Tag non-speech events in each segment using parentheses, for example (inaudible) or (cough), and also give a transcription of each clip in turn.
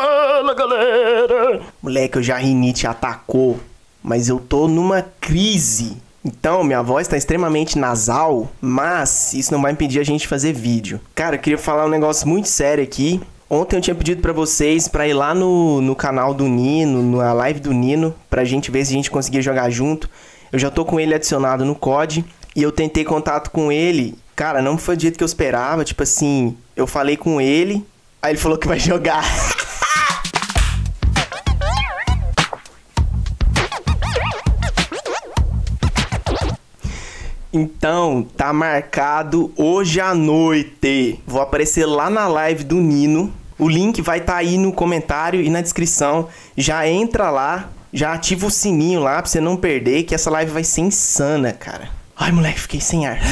Fala galera! Moleque, eu já rinite atacou, mas eu tô numa crise. Então, minha voz tá extremamente nasal, mas isso não vai impedir a gente de fazer vídeo. Cara, eu queria falar um negócio muito sério aqui. Ontem eu tinha pedido para vocês para ir lá no, no canal do Nino, na live do Nino, pra gente ver se a gente conseguia jogar junto. Eu já tô com ele adicionado no COD e eu tentei contato com ele. Cara, não foi o jeito que eu esperava, tipo assim, eu falei com ele, aí ele falou que vai (laughs) jogar. Então, tá marcado hoje à noite. Vou aparecer lá na live do Nino. O link vai estar tá aí no comentário e na descrição. Já entra lá, já ativa o sininho lá pra você não perder, que essa live vai ser insana, cara. Ai, moleque, fiquei sem ar. (laughs)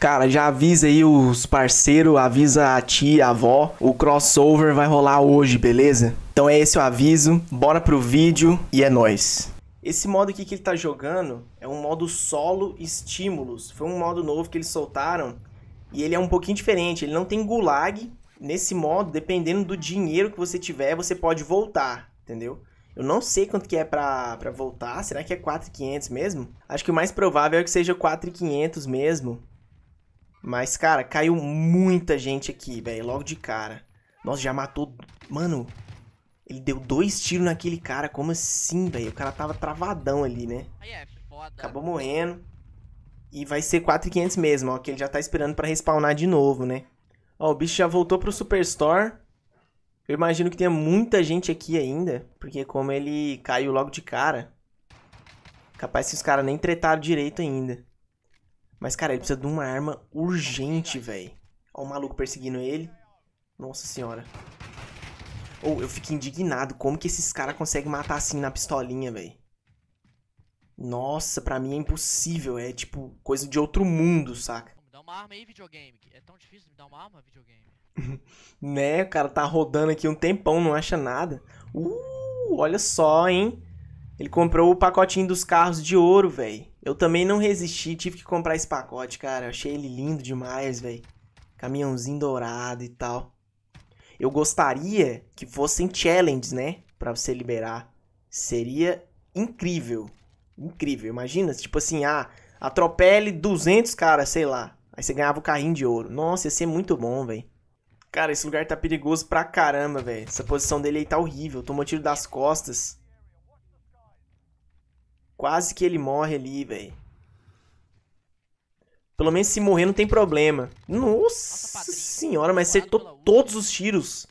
Cara, já avisa aí os parceiros, avisa a tia, a avó. O crossover vai rolar hoje, beleza? Então é esse o aviso. Bora pro vídeo e é nós. Esse modo aqui que ele está jogando é um modo solo estímulos. Foi um modo novo que eles soltaram e ele é um pouquinho diferente. Ele não tem gulag. Nesse modo, dependendo do dinheiro que você tiver, você pode voltar, entendeu? Eu não sei quanto que é pra, pra voltar. Será que é 4.500 mesmo? Acho que o mais provável é que seja 4.500 mesmo. Mas, cara, caiu muita gente aqui, velho. Logo de cara. Nossa, já matou... Mano, ele deu dois tiros naquele cara, como assim, velho? O cara tava travadão ali, né? É foda, Acabou morrendo. E vai ser 4,500 mesmo, ó, que ele já tá esperando pra respawnar de novo, né? Ó, o bicho já voltou pro Superstore. Eu imagino que tenha muita gente aqui ainda, porque como ele caiu logo de cara, capaz que os caras nem tretaram direito ainda. Mas, cara, ele precisa de uma arma urgente, velho. Ó o maluco perseguindo ele. Nossa senhora. Ou oh, eu fico indignado. Como que esses caras conseguem matar assim na pistolinha, velho? Nossa, pra mim é impossível. É tipo coisa de outro mundo, saca? Me dá uma arma aí, videogame. É tão difícil me dar uma arma, videogame. (laughs) né, o cara tá rodando aqui um tempão, não acha nada. Uh, olha só, hein? Ele comprou o pacotinho dos carros de ouro, velho. Eu também não resisti, tive que comprar esse pacote, cara. Eu achei ele lindo demais, velho. Caminhãozinho dourado e tal. Eu gostaria que fossem challenges, né? Pra você liberar. Seria incrível. Incrível. Imagina, tipo assim, ah, atropele 200 caras, sei lá. Aí você ganhava o carrinho de ouro. Nossa, ia ser muito bom, velho. Cara, esse lugar tá perigoso pra caramba, velho. Essa posição dele aí tá horrível. Tomou tiro das costas. Quase que ele morre ali, velho. Pelo menos se morrer não tem problema. Nossa, Nossa senhora, mas acertou todos os tiros.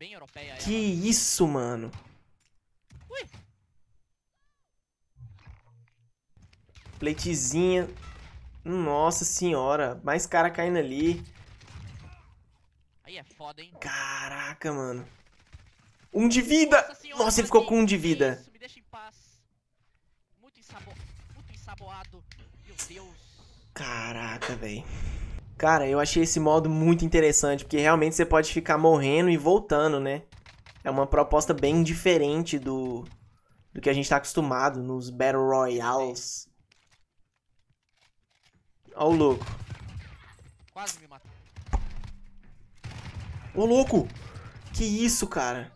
Europeia, que ela. isso, mano. Ui. Pleitezinha. Nossa senhora. Mais cara caindo ali. Aí é foda, hein? Caraca, mano. Um de vida! Nossa, senhora, Nossa ele ficou com um de vida. Isso, me deixa em paz. Muito, ensabo... Muito ensaboado. Meu Deus. Caraca, velho. Cara, eu achei esse modo muito interessante, porque realmente você pode ficar morrendo e voltando, né? É uma proposta bem diferente do, do que a gente tá acostumado nos Battle Royales. Ó o louco. Quase me matou. Ô louco! Que isso, cara?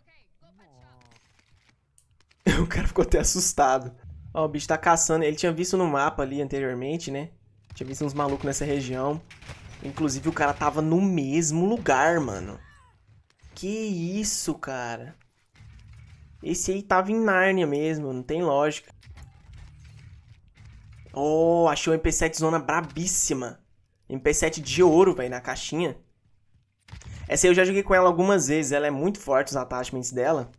(laughs) o cara ficou até assustado. Ó, o bicho tá caçando. Ele tinha visto no mapa ali anteriormente, né? Tinha visto uns malucos nessa região. Inclusive, o cara tava no mesmo lugar, mano. Que isso, cara. Esse aí tava em Nárnia mesmo, não tem lógica. Oh, achei um MP7 zona brabíssima. MP7 de ouro, velho, na caixinha. Essa aí eu já joguei com ela algumas vezes, ela é muito forte os attachments dela.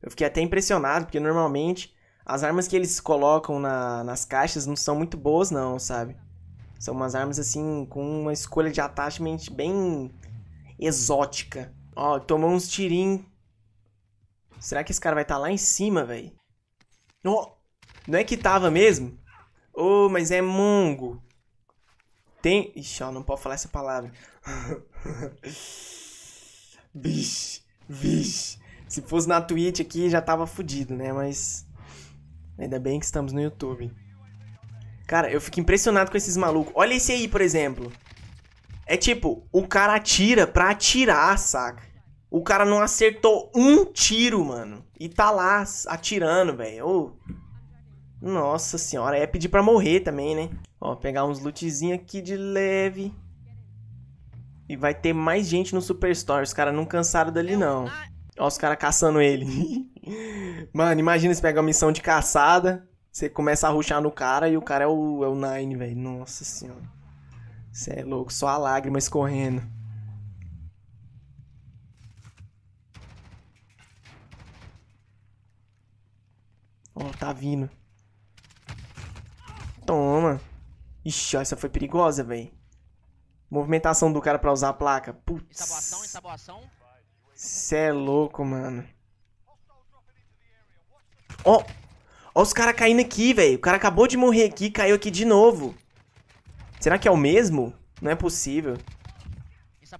Eu fiquei até impressionado, porque normalmente as armas que eles colocam na, nas caixas não são muito boas não, sabe? São umas armas assim com uma escolha de attachment bem exótica. Ó, tomou uns tirinhos. Será que esse cara vai estar tá lá em cima, velho? Oh, não é que tava mesmo? Ô, oh, mas é mongo. Tem... Ixi, ó, não pode falar essa palavra. (laughs) vixe, vixe. Se fosse na Twitch aqui, já tava fudido, né? Mas... Ainda bem que estamos no YouTube. Cara, eu fico impressionado com esses malucos. Olha esse aí, por exemplo. É tipo, o cara atira pra atirar, saca? O cara não acertou um tiro, mano. E tá lá atirando, velho. Oh. Nossa senhora, é pedir pra morrer também, né? Ó, pegar uns lootzinhos aqui de leve. E vai ter mais gente no Superstore. Os caras não cansaram dali, não. Ó, os caras caçando ele. (laughs) mano, imagina se pegar uma missão de caçada. Você começa a ruxar no cara e o cara é o, é o Nine, velho. Nossa senhora. Você é louco, só a lágrima escorrendo. Ó, oh, tá vindo. Toma. Ixi, ó, essa foi perigosa, velho. Movimentação do cara pra usar a placa. Putz. Você Cê é louco, mano. Ó. Oh. Ó os caras caindo aqui, velho. O cara acabou de morrer aqui, caiu aqui de novo. Será que é o mesmo? Não é possível.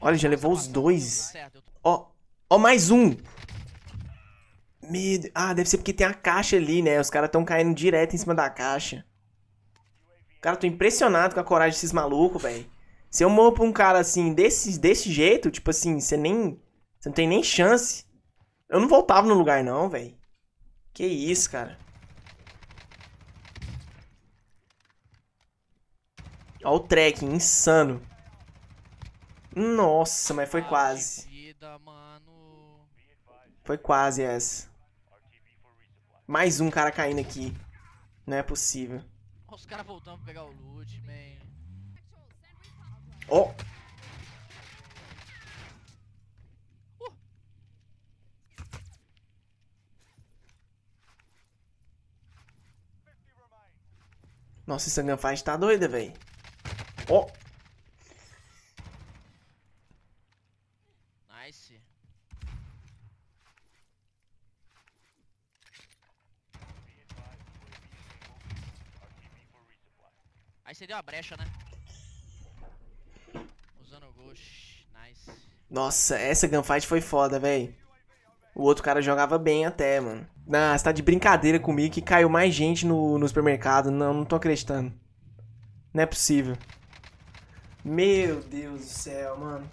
Olha, já levou os dois. Ó, ó mais um. Meu... Ah, deve ser porque tem a caixa ali, né? Os caras estão caindo direto em cima da caixa. Cara, tô impressionado com a coragem desses malucos, velho. Se eu morro pra um cara assim, desse, desse jeito, tipo assim, você nem. Você não tem nem chance. Eu não voltava no lugar, não, velho. Que isso, cara. Olha o trek, insano. Nossa, mas foi quase. Foi quase essa. Mais um cara caindo aqui. Não é possível. Os caras voltando pra pegar o loot, man. Oh! Nossa, essa gunfight tá doida, velho. perdeu a brecha, né? Usando o Ghost. Nice. Nossa, essa gunfight foi foda, velho. O outro cara jogava bem até, mano. Não, você tá de brincadeira comigo que caiu mais gente no, no supermercado. Não, não tô acreditando. Não é possível. Meu Deus do céu, mano.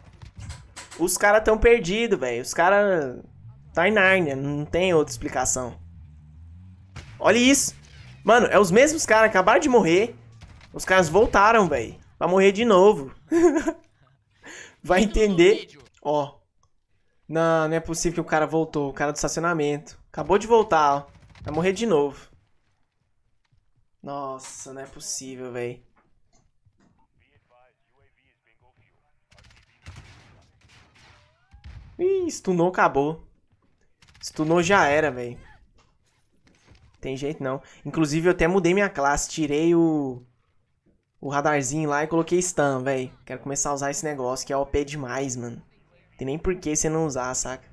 Os caras tão perdidos, velho. Os caras... Tá em Narnia, não tem outra explicação. Olha isso. Mano, é os mesmos caras, acabaram de morrer. Os caras voltaram, velho. Pra morrer de novo. (laughs) Vai entender. Ó. Não, não é possível que o cara voltou. O cara do estacionamento. Acabou de voltar, ó. Vai morrer de novo. Nossa, não é possível, velho. Ih, stunou, acabou. Stunou já era, velho. Tem jeito não. Inclusive, eu até mudei minha classe. Tirei o o radarzinho lá e coloquei stun, velho. Quero começar a usar esse negócio, que é OP demais, mano. Tem nem por que você não usar, saca?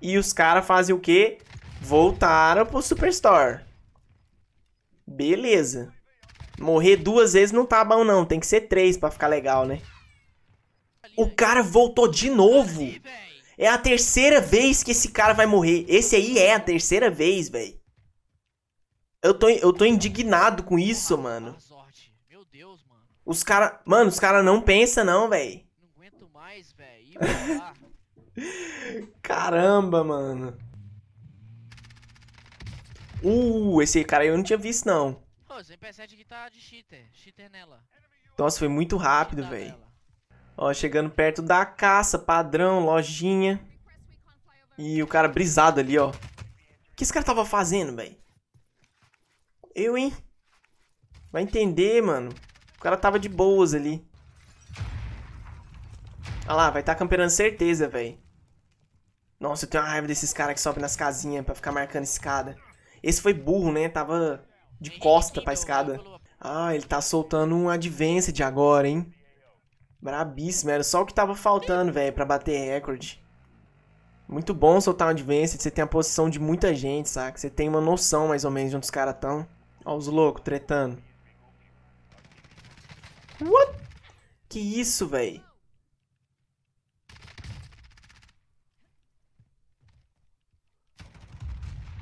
E os caras fazem o quê? Voltaram pro Superstore. Beleza. Morrer duas vezes não tá bom, não. Tem que ser três pra ficar legal, né? O cara voltou de novo. É a terceira vez que esse cara vai morrer. Esse aí é a terceira vez, velho. Eu tô, eu tô indignado com isso, mano. Deus, mano. Os cara, mano, os cara não pensa não, velho. Não aguento mais, (laughs) Caramba, mano. Uh, esse cara eu não tinha visto não. Pô, você tá de cheater, cheater nela. Nossa, foi muito rápido, velho. Ó, chegando perto da caça, padrão, lojinha. E o cara brisado ali, ó. O que esse cara tava fazendo, velho? Eu, hein? Vai entender, mano. O cara tava de boas ali. Olha lá, vai estar tá camperando certeza, velho. Nossa, eu tenho uma raiva desses caras que sobem nas casinhas pra ficar marcando escada. Esse foi burro, né? Tava de costa pra escada. Ah, ele tá soltando um Advanced agora, hein? Brabíssimo, era só o que tava faltando, velho, pra bater recorde. Muito bom soltar um Advanced, você tem a posição de muita gente, saca? Você tem uma noção, mais ou menos, de onde os caras tão. Ó os loucos, tretando. What? Que isso, velho?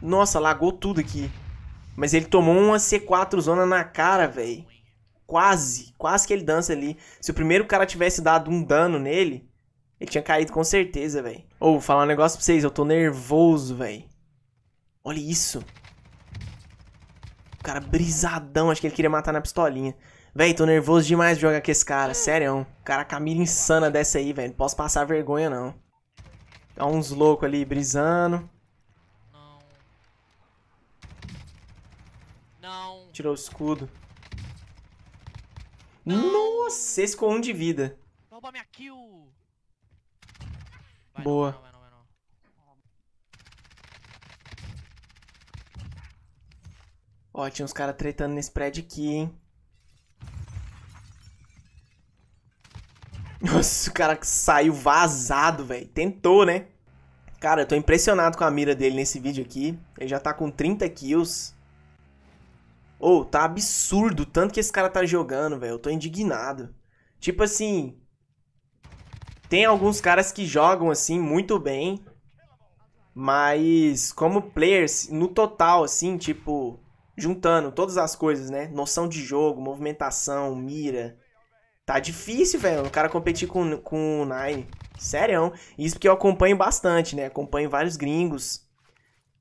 Nossa, lagou tudo aqui. Mas ele tomou uma C4 zona na cara, velho. Quase, quase que ele dança ali. Se o primeiro cara tivesse dado um dano nele, ele tinha caído com certeza, velho. Ou, oh, vou falar um negócio pra vocês, eu tô nervoso, velho. Olha isso. O cara brisadão, acho que ele queria matar na pistolinha. Véi, tô nervoso demais de jogar com esse cara, hum. sério. É cara, caminho insana dessa aí, velho. Não posso passar vergonha, não. Tá uns loucos ali brisando. Não. Tirou o escudo. Não. Nossa, esse com um de vida. Rouba minha kill. Vai, Boa. Não, vai, não, vai, Ó, tinha uns caras tretando nesse prédio aqui, hein. Nossa, o cara saiu vazado, velho. Tentou, né? Cara, eu tô impressionado com a mira dele nesse vídeo aqui. Ele já tá com 30 kills. Ô, oh, tá absurdo o tanto que esse cara tá jogando, velho. Eu tô indignado. Tipo assim... Tem alguns caras que jogam, assim, muito bem. Mas como players, no total, assim, tipo... Juntando todas as coisas, né? Noção de jogo, movimentação, mira Tá difícil, velho, o cara competir com, com o Nine. Sério. Isso porque eu acompanho bastante, né? Acompanho vários gringos.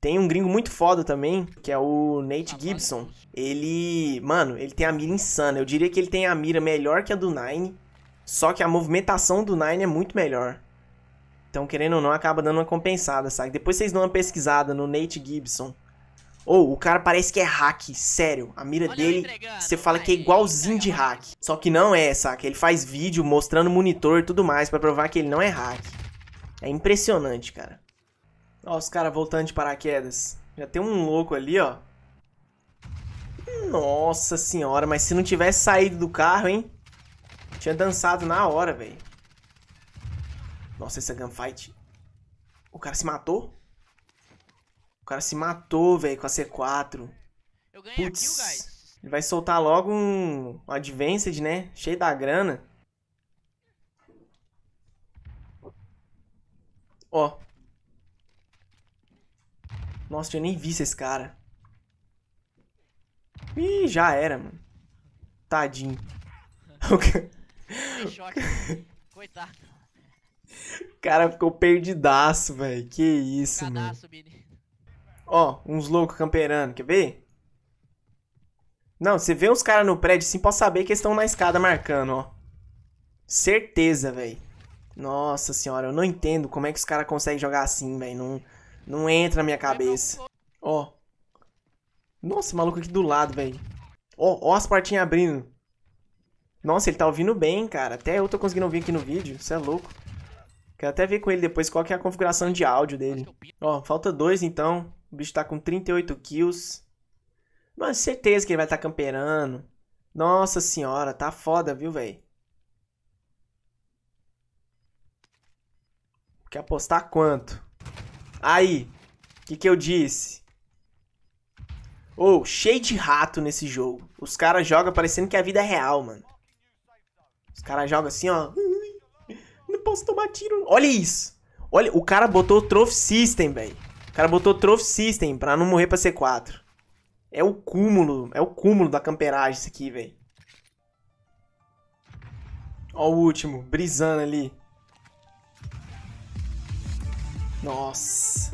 Tem um gringo muito foda também, que é o Nate Gibson. Ele. Mano, ele tem a mira insana. Eu diria que ele tem a mira melhor que a do Nine. Só que a movimentação do Nine é muito melhor. Então, querendo ou não, acaba dando uma compensada, sabe? Depois vocês dão uma pesquisada no Nate Gibson. Ou oh, o cara parece que é hack, sério. A mira Olha dele, você fala que é igualzinho de hack. Só que não é, saca? Ele faz vídeo mostrando monitor e tudo mais pra provar que ele não é hack. É impressionante, cara. Ó, os caras voltando de paraquedas. Já tem um louco ali, ó. Nossa senhora, mas se não tivesse saído do carro, hein? Tinha dançado na hora, velho. Nossa, essa gunfight. O cara se matou? O cara se matou, velho, com a C4. Eu ganhei Puts, kill, guys. Ele vai soltar logo um, um Advanced, né? Cheio da grana. Ó. Nossa, eu nem vi esse cara. Ih, já era, mano. Tadinho. (laughs) Coitado. O cara ficou perdidaço, velho. Que isso, Cadaço, mano. Bini. Ó, uns loucos camperando, quer ver? Não, você vê uns caras no prédio sim, pode saber que eles estão na escada marcando, ó. Certeza, velho. Nossa senhora, eu não entendo como é que os caras conseguem jogar assim, velho. Não, não entra na minha cabeça. Ó. Nossa, maluco aqui do lado, velho. Ó, ó as portinhas abrindo. Nossa, ele tá ouvindo bem, cara. Até eu tô conseguindo ouvir aqui no vídeo. Isso é louco. Quero até ver com ele depois qual que é a configuração de áudio dele. Ó, falta dois então. O bicho tá com 38 kills. Mano, certeza que ele vai estar tá camperando. Nossa senhora, tá foda, viu, velho? Quer apostar quanto? Aí, o que, que eu disse? Ô, oh, cheio de rato nesse jogo. Os caras jogam parecendo que a vida é real, mano. Os caras jogam assim, ó. Não posso tomar tiro. Olha isso. Olha, o cara botou o Trophy System, velho cara botou Trophy System pra não morrer pra C4. É o cúmulo, é o cúmulo da camperagem isso aqui, velho. Ó o último, brisando ali. Nossa.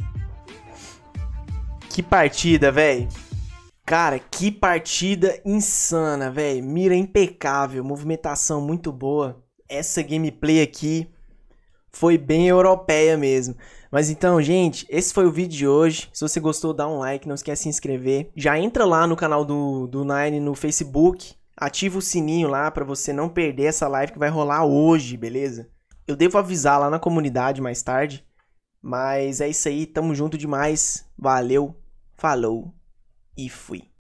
Que partida, velho. Cara, que partida insana, velho. Mira impecável, movimentação muito boa. Essa gameplay aqui foi bem europeia mesmo. Mas então, gente, esse foi o vídeo de hoje. Se você gostou, dá um like, não esquece de se inscrever. Já entra lá no canal do, do Nine no Facebook, ativa o sininho lá para você não perder essa live que vai rolar hoje, beleza? Eu devo avisar lá na comunidade mais tarde. Mas é isso aí, tamo junto demais. Valeu, falou e fui.